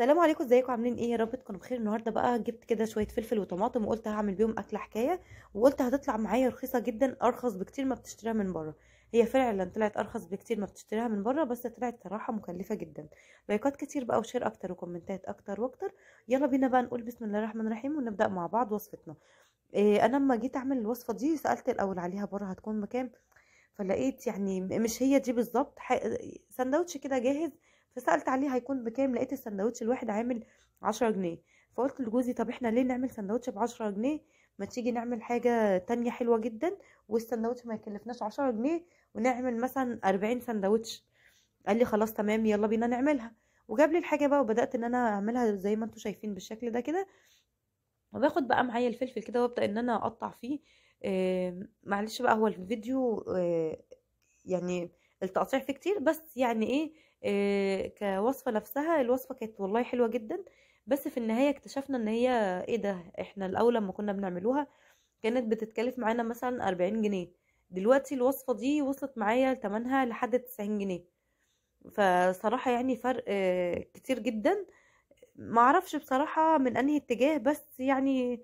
السلام عليكم ازيكم عاملين ايه يا رب تكونوا بخير النهارده بقى جبت كده شويه فلفل وطماطم وقلت هعمل بيهم اكله حكايه وقلت هتطلع معايا رخيصه جدا ارخص بكتير ما بتشتريها من بره هي فعلا طلعت ارخص بكتير ما بتشتريها من بره بس طلعت صراحه مكلفه جدا لايكات كتير بقى وشير اكتر وكومنتات اكتر واكتر يلا بينا بقى نقول بسم الله الرحمن الرحيم ونبدا مع بعض وصفتنا إيه انا لما جيت اعمل الوصفه دي سالت الاول عليها بره هتكون بكام فلقيت يعني مش هي دي بالظبط سندوتش كده جاهز فسالت عليه هيكون بكام لقيت السندوتش الواحد عامل عشرة جنيه فقلت لجوزي طب احنا ليه نعمل سندوتش بعشرة جنيه ما تيجي نعمل حاجة تانية حلوة جدا والسندوتش ما يكلفناش عشرة جنيه ونعمل مثلا أربعين سندوتش قال لي خلاص تمام يلا بينا نعملها وجاب لي الحاجة بقى وبدأت ان انا اعملها زي ما انتم شايفين بالشكل ده كده وباخد بقى معايا الفلفل كده وابدأ ان انا اقطع فيه آه معلش بقى هو الفيديو آه يعني التقطيع فيه كتير بس يعني ايه آه، كوصفه نفسها الوصفه كانت والله حلوه جدا بس في النهايه اكتشفنا ان هي ايه ده احنا الاول لما كنا بنعملوها كانت بتتكلف معانا مثلا 40 جنيه دلوقتي الوصفه دي وصلت معايا تمنها لحد 90 جنيه فصراحه يعني فرق آه، كتير جدا معرفش بصراحه من انهي اتجاه بس يعني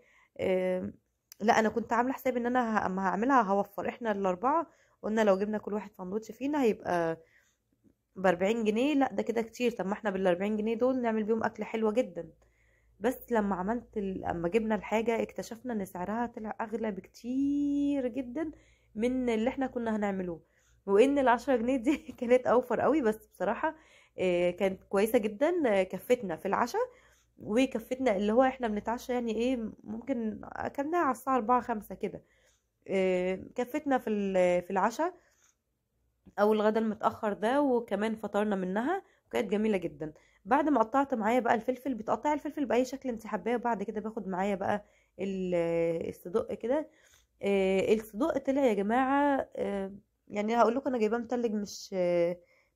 لا انا كنت عامله حساب ان انا اما هعملها هوفر احنا الاربعه قلنا لو جبنا كل واحد سندوتش فينا هيبقى بأربعين جنيه لا ده كده كتير طب ما احنا بالأربعين جنيه دول نعمل بيهم أكلة حلوة جدا بس لما عملت لما جبنا الحاجة اكتشفنا ان سعرها طلع أغلى بكتير جدا من اللي احنا كنا هنعمله وان العشرة جنيه دي كانت أوفر قوي بس بصراحة آه، كانت كويسة جدا كفتنا في العشاء وكفتنا اللي هو احنا بنتعشى يعني ايه ممكن اكلناها على الساعة أربعة خمسة كده آه، كفتنا في في العشاء او الغدا المتاخر ده وكمان فطرنا منها وكانت جميله جدا بعد ما قطعت معايا بقى الفلفل بتقطعي الفلفل باي شكل انت حباه وبعد كده باخد معايا بقى آه، الصدق كده آه، الصدق طلع يا جماعه آه، يعني هقول لكم انا جايباه متلج مش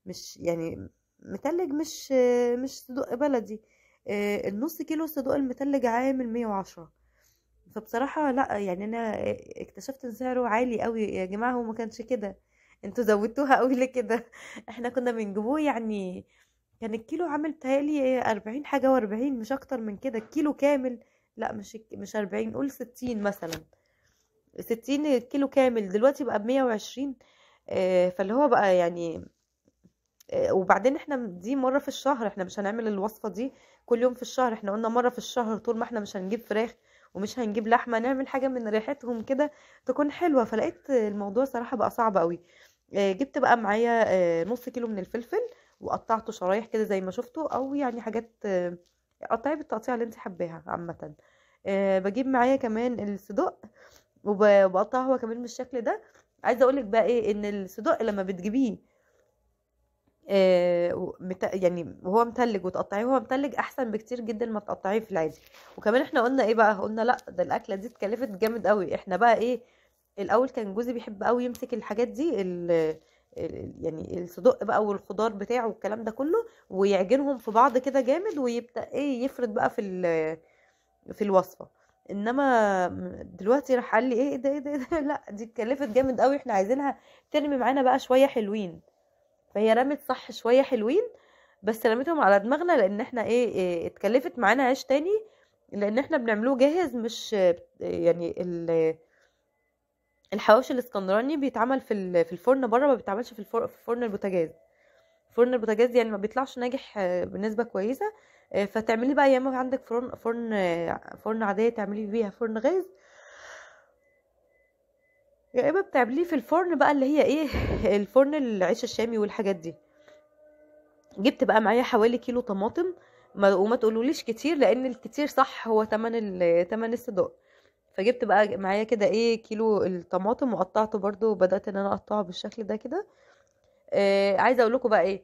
مش يعني متلج مش مش صدق بلدي النص كيلو صدق المتلج عامل 110 فبصراحة لا يعني انا اكتشفت ان سعره عالي قوي يا جماعة هو ما كانش كده انتوا زودتوها قوي ليه كده احنا كنا بنجيبوه يعني كان الكيلو عامل بتهيألي أربعين حاجة وأربعين مش أكتر من كده الكيلو كامل لا مش مش أربعين قول ستين مثلا ستين كيلو كامل دلوقتي بقى بمية وعشرين آه، فاللي هو بقى يعني آه، وبعدين احنا دي مرة في الشهر احنا مش هنعمل الوصفة دي كل يوم في الشهر احنا قلنا مرة في الشهر طول ما احنا مش هنجيب فراخ ومش هنجيب لحمة نعمل حاجة من ريحتهم كده تكون حلوة فلقيت الموضوع صراحة بقى صعب قوي آه، جبت بقى معايا آه، نص كيلو من الفلفل وقطعته شرايح كده زي ما شفتوا او يعني حاجات آه، قطعيه بالتقطيع اللي انت حباها عامه بجيب معايا كمان الصدق وبقطعه هو كمان بالشكل ده عايزه اقولك بقى ايه ان الصدق لما بتجيبيه يعني وهو متلج وتقطعيه وهو متلج احسن بكتير جدا ما تقطعيه في العادي وكمان احنا قلنا ايه بقى قلنا لا ده الاكله دي اتكلفت جامد قوي احنا بقى ايه الاول كان جوزي بيحب قوي يمسك الحاجات دي ال ال يعني الصدق بقى والخضار بتاعه والكلام ده كله ويعجنهم في بعض كده جامد ويبدا ايه يفرد بقى في في الوصفه انما دلوقتي راح قال لي ايه, إيه ده ايه ده, إيه ده لا دي اتكلفت جامد قوي احنا عايزينها ترمي معانا بقى شويه حلوين فهي رمت صح شويه حلوين بس رميتهم على دماغنا لان احنا ايه, إيه اتكلفت معانا عيش تاني لان احنا بنعملوه جاهز مش يعني الحواوشي الاسكندراني بيتعمل في في الفرن بره ما بيتعملش في الفرن, في فرن البوتاجاز فرن البوتاجاز يعني ما بيطلعش ناجح آه، بنسبه كويسه آه، فتعملي بقى يا اما عندك فرن فرن آه، فرن عاديه تعملي بيها فرن غاز يا اما بتعمليه في الفرن بقى اللي هي ايه الفرن العيش الشامي والحاجات دي جبت بقى معايا حوالي كيلو طماطم وما تقولوليش كتير لان الكتير صح هو تمن تمن الصدق فجبت بقى معايا كده ايه كيلو الطماطم وقطعته برضو وبدات ان انا اقطعه بالشكل ده كده آه عايزه اقول لكم بقى ايه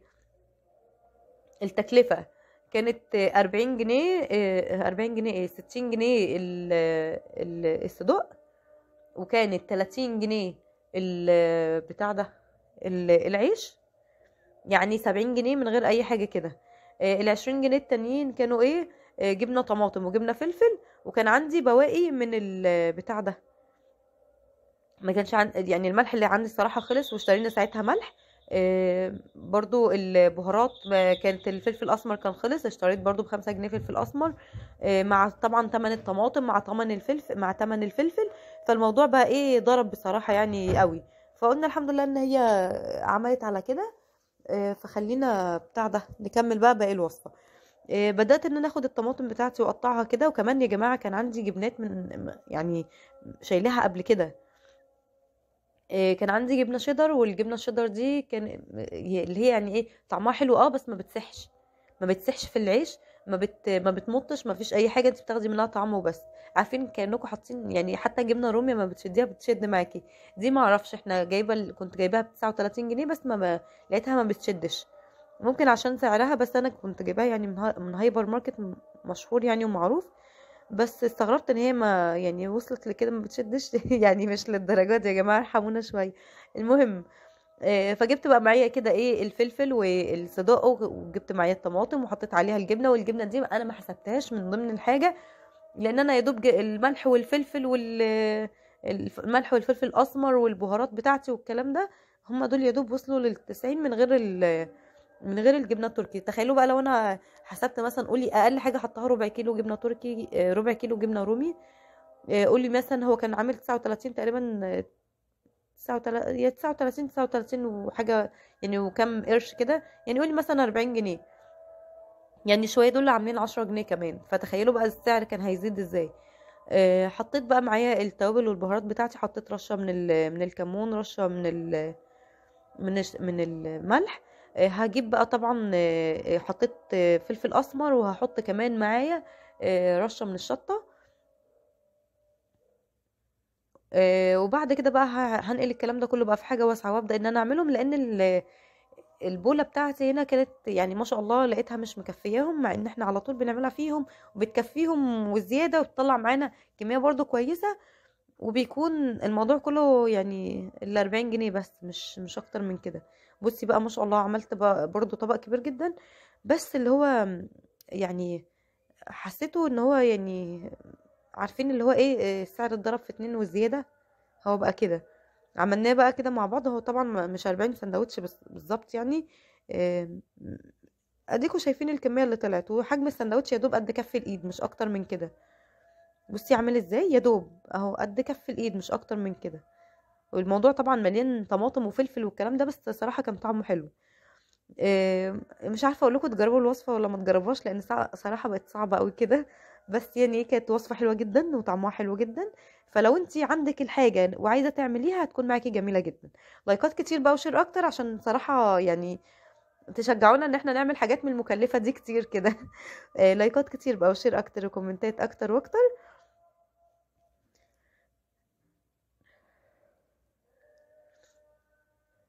التكلفه كانت 40 جنيه 40 آه، جنيه ايه 60 جنيه الصدوق وكانت 30 جنيه بتاع ده العيش يعني 70 جنيه من غير اي حاجه كده آه، ال 20 جنيه التانيين كانوا ايه آه، جبنه طماطم وجبنه فلفل وكان عندي بواقي من البتاع ده ما كانش عن يعني الملح اللي عندي الصراحه خلص واشترينا ساعتها ملح آه، برضو البهارات كانت الفلفل الاسمر كان خلص اشتريت برضو بخمسة جنيه فلفل اسمر آه، مع طبعا تمن الطماطم مع تمن الفلفل مع تمن الفلفل فالموضوع بقى ايه ضرب بصراحه يعني قوي فقلنا الحمد لله ان هي عملت على كده آه، فخلينا بتاع ده نكمل بقى باقي الوصفه آه، بدات ان انا اخد الطماطم بتاعتي واقطعها كده وكمان يا جماعه كان عندي جبنات من يعني شايلاها قبل كده آه، كان عندي جبنه شيدر والجبنه الشيدر دي كان اللي هي يعني ايه طعمها حلو اه بس ما بتسحش ما بتسحش في العيش ما بت ما بتمطش ما فيش اي حاجه انت بتاخدي منها طعم وبس عارفين كانكم حاطين يعني حتى جبنه رومي ما بتشديها بتشد معاكي دي ما اعرفش احنا جايبه كنت جايباها ب 39 جنيه بس ما, ما لقيتها ما بتشدش ممكن عشان سعرها بس انا كنت جايباها يعني من هايبر ماركت مشهور يعني ومعروف بس استغربت ان هي ما يعني وصلت لكده ما بتشدش يعني مش للدرجات دي يا جماعه ارحمونا شويه المهم آه، فجبت بقى معايا كده ايه الفلفل والصداقه وجبت معايا الطماطم وحطيت عليها الجبنه والجبنه دي انا ما حسبتهاش من ضمن الحاجه لان انا يا دوب الملح والفلفل وال الملح والفلفل الاسمر والبهارات بتاعتي والكلام ده هم دول يا دوب وصلوا للتسعين من غير ال من غير الجبنه التركي تخيلوا بقى لو انا حسبت مثلا قولي اقل حاجه حطها ربع كيلو جبنه تركي آه، ربع كيلو جبنه رومي آه، قولي مثلا هو كان عامل 39 تقريبا 39 39 39 وحاجه يعني وكم قرش كده يعني قولي مثلا 40 جنيه يعني شويه دول عاملين 10 جنيه كمان فتخيلوا بقى السعر كان هيزيد ازاي آه، حطيت بقى معايا التوابل والبهارات بتاعتي حطيت رشه من من الكمون رشه من من من الملح آه، هجيب بقى طبعا آه، آه، حطيت فلفل اسمر وهحط كمان معايا رشه من الشطه وبعد كده بقى هنقل الكلام ده كله بقى في حاجه واسعه وابدا ان انا اعملهم لان البوله بتاعتي هنا كانت يعني ما شاء الله لقيتها مش مكفياهم مع ان احنا على طول بنعملها فيهم وبتكفيهم وزيادة وبتطلع معانا كميه برضو كويسه وبيكون الموضوع كله يعني الأربعين جنيه بس مش مش أكتر من كده بصي بقى ما شاء الله عملت بقى برضو طبق كبير جدا بس اللي هو يعني حسيته ان هو يعني عارفين اللي هو ايه السعر اتضرب في اتنين وزيادة هو بقى كده عملناه بقى كده مع بعض هو طبعا مش أربعين سندوتش بس بالظبط يعني آمم، اديكوا شايفين الكمية اللي طلعت وحجم السندوتش يا دوب قد كف الايد مش اكتر من كده بصي عامل ازاي يا دوب اهو قد كف الايد مش اكتر من كده والموضوع طبعا مليان طماطم وفلفل والكلام ده بس صراحه كان طعمه حلو إيه مش عارفه اقول لكم تجربوا الوصفه ولا ما تجربوهاش لان صراحه بقت صعبه قوي كده بس يعني كانت وصفه حلوه جدا وطعمها حلو جدا فلو انت عندك الحاجه وعايزه تعمليها هتكون معاكي جميله جدا لايكات كتير بقى وشير اكتر عشان صراحه يعني تشجعونا ان احنا نعمل حاجات من المكلفه دي كتير كده إيه لايكات كتير بقى وشير اكتر وكومنتات اكتر واكتر